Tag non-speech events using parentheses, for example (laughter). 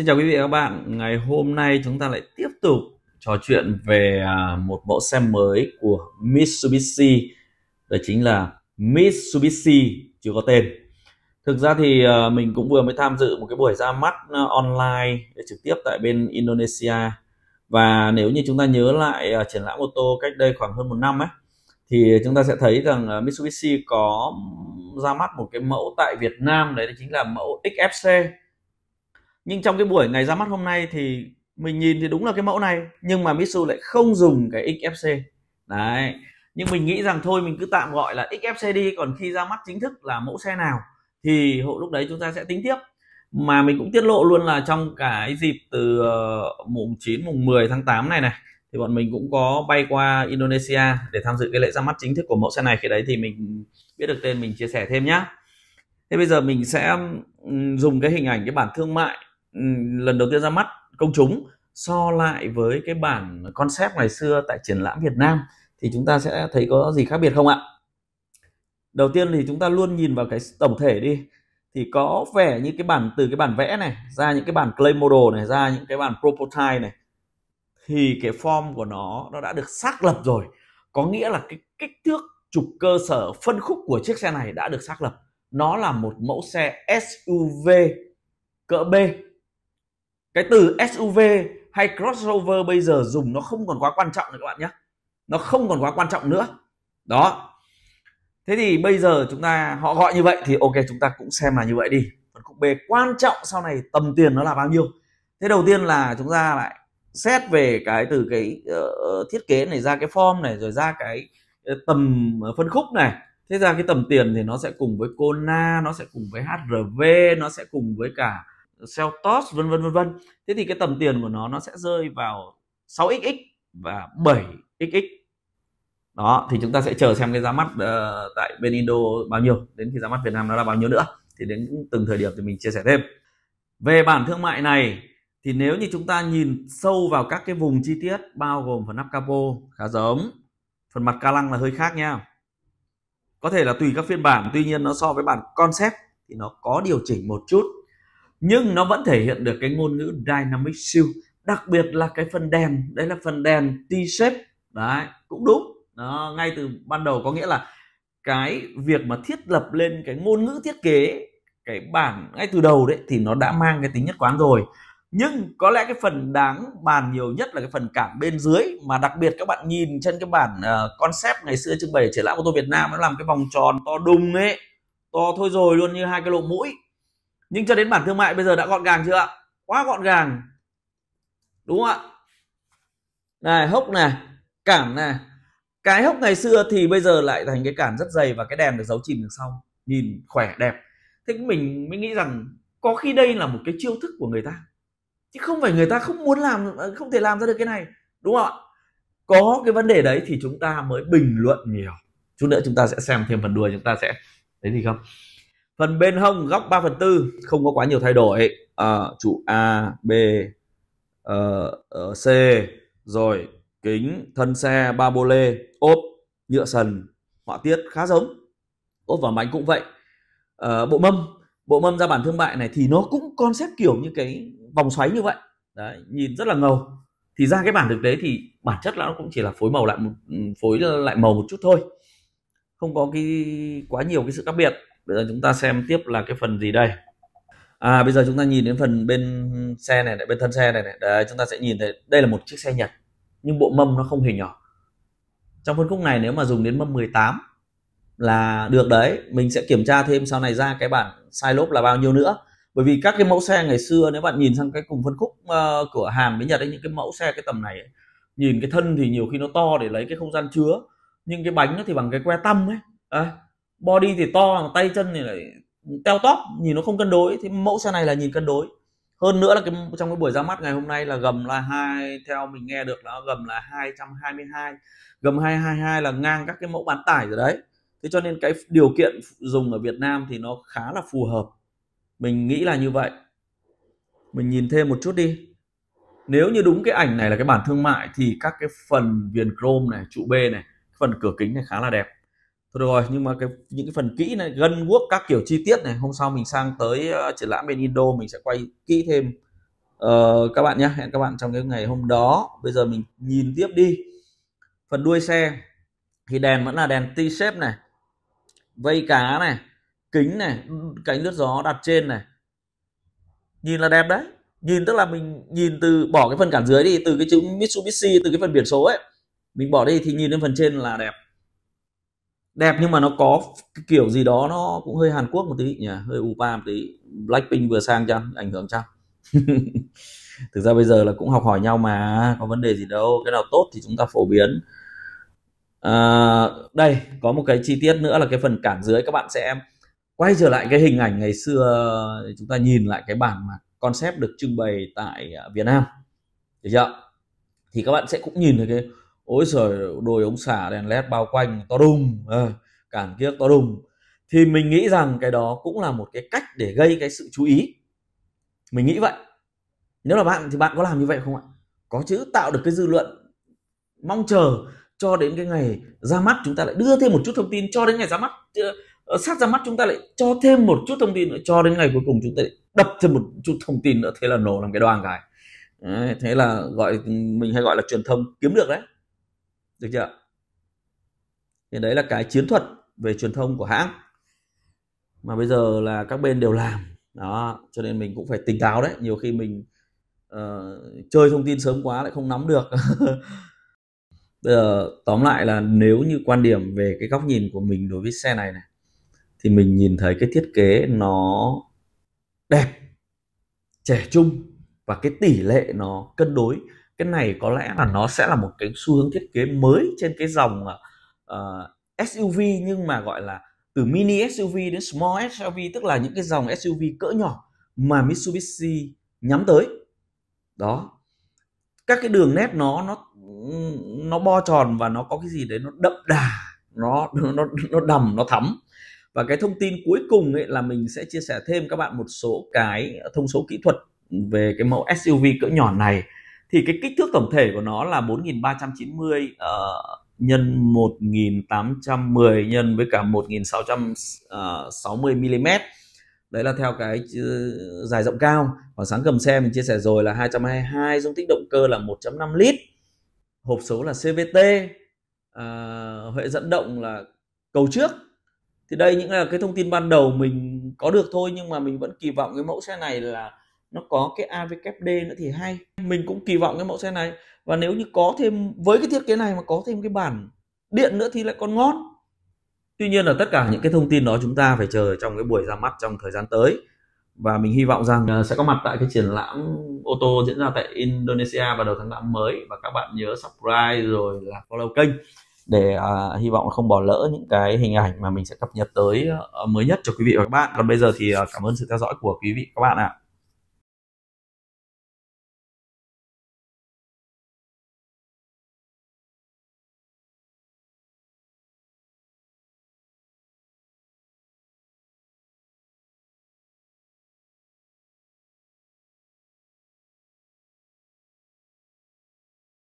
Xin chào quý vị và các bạn. Ngày hôm nay chúng ta lại tiếp tục trò chuyện về à, một mẫu xe mới của Mitsubishi. Đó chính là Mitsubishi chưa có tên. Thực ra thì à, mình cũng vừa mới tham dự một cái buổi ra mắt à, online trực tiếp tại bên Indonesia. Và nếu như chúng ta nhớ lại triển lãm ô tô cách đây khoảng hơn một năm ấy thì chúng ta sẽ thấy rằng Mitsubishi có ra mắt một cái mẫu tại Việt Nam đấy chính là mẫu XFC nhưng trong cái buổi ngày ra mắt hôm nay thì mình nhìn thì đúng là cái mẫu này nhưng mà Mitsu lại không dùng cái XFC đấy nhưng mình nghĩ rằng thôi mình cứ tạm gọi là XFC đi còn khi ra mắt chính thức là mẫu xe nào thì hộ lúc đấy chúng ta sẽ tính tiếp mà mình cũng tiết lộ luôn là trong cái dịp từ ờ, mùng 9 mùng 10 tháng 8 này này thì bọn mình cũng có bay qua Indonesia để tham dự cái lễ ra mắt chính thức của mẫu xe này khi đấy thì mình biết được tên mình chia sẻ thêm nhá thế bây giờ mình sẽ dùng cái hình ảnh cái bản thương mại lần đầu tiên ra mắt công chúng so lại với cái bản concept ngày xưa tại triển lãm Việt Nam thì chúng ta sẽ thấy có gì khác biệt không ạ? Đầu tiên thì chúng ta luôn nhìn vào cái tổng thể đi thì có vẻ như cái bản từ cái bản vẽ này ra những cái bản clay model này ra những cái bản prototype này thì cái form của nó nó đã được xác lập rồi có nghĩa là cái kích thước trục cơ sở phân khúc của chiếc xe này đã được xác lập nó là một mẫu xe SUV cỡ B cái từ SUV hay crossover bây giờ dùng nó không còn quá quan trọng nữa các bạn nhé nó không còn quá quan trọng nữa đó thế thì bây giờ chúng ta họ gọi như vậy thì ok chúng ta cũng xem là như vậy đi phần khúc B quan trọng sau này tầm tiền nó là bao nhiêu thế đầu tiên là chúng ta lại xét về cái từ cái uh, thiết kế này ra cái form này rồi ra cái ờ, tầm ờ, phân khúc này thế ra cái tầm tiền thì nó sẽ cùng với Kona nó sẽ cùng với HRV nó sẽ cùng với cả Celtos vân vân vân vân thế thì cái tầm tiền của nó nó sẽ rơi vào 6xx và 7xx đó thì chúng ta sẽ chờ xem cái giá mắt uh, ờ, tại bên Indo bao nhiêu đến khi giá mắt Việt Nam nó là bao nhiêu nữa thì đến từng thời điểm thì mình chia sẻ thêm về bản thương mại này thì nếu như chúng ta nhìn sâu vào các cái vùng chi tiết bao gồm phần nắp capo khá giống phần mặt ca lăng là hơi khác nha có thể là tùy các phiên bản tuy nhiên nó so với bản concept thì nó có điều chỉnh một chút nhưng nó vẫn thể hiện được cái ngôn ngữ dynamic siêu đặc biệt là cái phần đèn đấy là phần đèn T shape đấy cũng đúng đó, ngay từ ban đầu có nghĩa là cái việc mà thiết lập lên cái ngôn ngữ thiết kế cái bản ngay từ đầu đấy thì nó đã mang cái tính nhất quán rồi nhưng có lẽ cái phần đáng bàn nhiều nhất là cái phần cảm bên dưới mà đặc biệt các bạn nhìn trên cái bản ờ, concept ngày xưa trưng bày triển lãm ô tô Việt Nam nó làm cái vòng tròn to đùng ấy to thôi rồi luôn như hai cái lỗ mũi nhưng cho đến bản thương mại bây giờ đã gọn gàng chưa ạ quá gọn gàng đúng không ạ này hốc này cản này cái hốc ngày xưa thì bây giờ lại thành cái cản rất dày và cái đèn được giấu chìm đằng sau nhìn khỏe đẹp thế mình mới nghĩ rằng có khi đây là một cái chiêu thức của người ta chứ không phải người ta không muốn làm không thể làm ra được cái này đúng không ạ có cái vấn đề đấy thì chúng ta mới bình luận nhiều chút nữa chúng ta sẽ xem thêm phần đuôi chúng ta sẽ thấy gì không phần bên hông góc 3 phần tư không có quá nhiều thay đổi à, trụ A B uh, C rồi kính thân xe ba bô lê ốp nhựa sần họa tiết khá giống ốp và bánh cũng vậy à, bộ mâm bộ mâm ra bản thương mại này thì nó cũng concept kiểu như cái vòng xoáy như vậy Đấy, nhìn rất là ngầu thì ra cái bản thực tế thì bản chất là nó cũng chỉ là phối màu lại một ừ, phối lại màu một chút thôi không có cái quá nhiều cái sự khác biệt bây giờ chúng ta xem tiếp là cái phần gì đây à bây giờ chúng ta nhìn đến phần bên xe này bên thân xe này, này. Đấy, chúng ta sẽ nhìn thấy đây là một chiếc xe nhật nhưng bộ mâm nó không hề nhỏ trong phân khúc này nếu mà dùng đến mâm 18 là được đấy mình sẽ kiểm tra thêm sau này ra cái bản size lốp là bao nhiêu nữa bởi vì các cái mẫu xe ngày xưa nếu bạn nhìn sang cái cùng phân khúc uh, của Hàn với Nhật ấy những cái mẫu xe cái tầm này ấy, nhìn cái thân thì nhiều khi nó to để lấy cái không gian chứa nhưng cái bánh nó thì bằng cái que tăm ấy à, body thì to tay chân thì lại teo tóp nhìn nó không cân đối thì mẫu xe này là nhìn cân đối hơn nữa là cái trong cái buổi ra mắt ngày hôm nay là gầm là hai theo mình nghe được là gầm là 222 gầm 222 là ngang các cái mẫu bán tải rồi đấy thế cho nên cái điều kiện dùng ở Việt Nam thì nó khá là phù hợp mình nghĩ là như vậy mình nhìn thêm một chút đi nếu như đúng cái ảnh này là cái bản thương mại thì các cái phần viền chrome này trụ B này phần cửa kính này khá là đẹp Thôi được rồi, nhưng mà cái những cái phần kỹ này, gân guốc các kiểu chi tiết này, hôm sau mình sang tới uh, triển lãm bên Indo mình sẽ quay kỹ thêm uh, các bạn nhé. Hẹn các bạn trong cái ngày hôm đó. Bây giờ mình nhìn tiếp đi. Phần đuôi xe thì đèn vẫn là đèn T-shape này, vây cá này, kính này, cánh lướt gió đặt trên này. Nhìn là đẹp đấy. Nhìn tức là mình nhìn từ bỏ cái phần cản dưới đi, từ cái chữ Mitsubishi, từ cái phần biển số ấy, mình bỏ đi thì nhìn lên phần trên là đẹp đẹp nhưng mà nó có kiểu gì đó nó cũng hơi Hàn Quốc một tí nhỉ hơi upa một tí Blackpink vừa sang chăng ảnh hưởng chăng (laughs) thực ra bây giờ là cũng học hỏi nhau mà có vấn đề gì đâu cái nào tốt thì chúng ta phổ biến à, đây có một cái chi tiết nữa là cái phần cản dưới các bạn sẽ quay trở lại cái hình ảnh ngày xưa chúng ta nhìn lại cái bản mà concept được trưng bày tại à, Việt Nam được chưa thì các bạn sẽ cũng nhìn thấy cái ôi giời đồi ống xả đèn led bao quanh to đùng à, ờ, cản kiếc to đùng thì mình nghĩ rằng cái đó cũng là một cái cách để gây cái sự chú ý mình nghĩ vậy nếu là bạn thì bạn có làm như vậy không ạ có chữ tạo được cái dư luận mong chờ cho đến cái ngày ra mắt chúng ta lại đưa thêm một chút thông tin cho đến ngày ra mắt ờ, ờ, sát ra mắt chúng ta lại cho thêm một chút thông tin nữa cho đến ngày cuối cùng chúng ta lại đập thêm một chút thông tin nữa thế là nổ làm cái đoàn cái thế là gọi mình hay gọi là truyền thông kiếm được đấy được chưa thì đấy là cái chiến thuật về truyền thông của hãng mà bây giờ là các bên đều làm đó cho nên mình cũng phải tỉnh táo đấy nhiều khi mình uh, chơi thông tin sớm quá lại không nắm được (laughs) bây giờ tóm lại là nếu như quan điểm về cái góc nhìn của mình đối với xe này này thì mình nhìn thấy cái thiết kế nó đẹp trẻ trung và cái tỷ lệ nó cân đối cái này có lẽ là nó sẽ là một cái xu hướng thiết kế mới trên cái dòng uh, ờ, ờ, SUV nhưng mà gọi là từ mini SUV đến small SUV tức là những cái dòng SUV cỡ nhỏ mà Mitsubishi nhắm tới đó các cái đường nét nó nó nó bo tròn và nó có cái gì đấy nó đậm đà nó nó nó đầm nó thắm và cái thông tin cuối cùng ấy là mình sẽ chia sẻ thêm các bạn một số cái thông số kỹ thuật về cái mẫu SUV cỡ nhỏ này thì cái kích thước tổng thể của nó là 4390 uh, ờ, nhân 1810 nhân với cả 1660 ờ, mm đấy là theo cái ờ, dài rộng cao và sáng cầm xe mình chia sẻ rồi là 222 dung tích động cơ là 1.5 lít hộp số là CVT uh, hệ dẫn động là cầu trước thì đây những là cái thông tin ban đầu mình có được thôi nhưng mà mình vẫn kỳ vọng cái mẫu xe này là nó có cái AVKD nữa thì hay mình cũng kỳ vọng cái mẫu xe này và nếu như có thêm với cái thiết kế này mà có thêm cái bản điện nữa thì lại còn ngon tuy nhiên là tất cả những cái thông tin đó chúng ta phải chờ trong cái buổi ra mắt trong thời gian tới và mình hy vọng rằng ờ, sẽ có mặt tại cái triển lãm ô tô diễn ra tại Indonesia vào đầu tháng 5 mới và các bạn nhớ subscribe rồi là follow kênh để à, hy vọng không bỏ lỡ những cái hình ảnh mà mình sẽ cập nhật tới ờ, mới nhất cho quý vị và các bạn. Còn bây giờ thì ờ, cảm ơn sự theo dõi của quý vị các bạn ạ. À.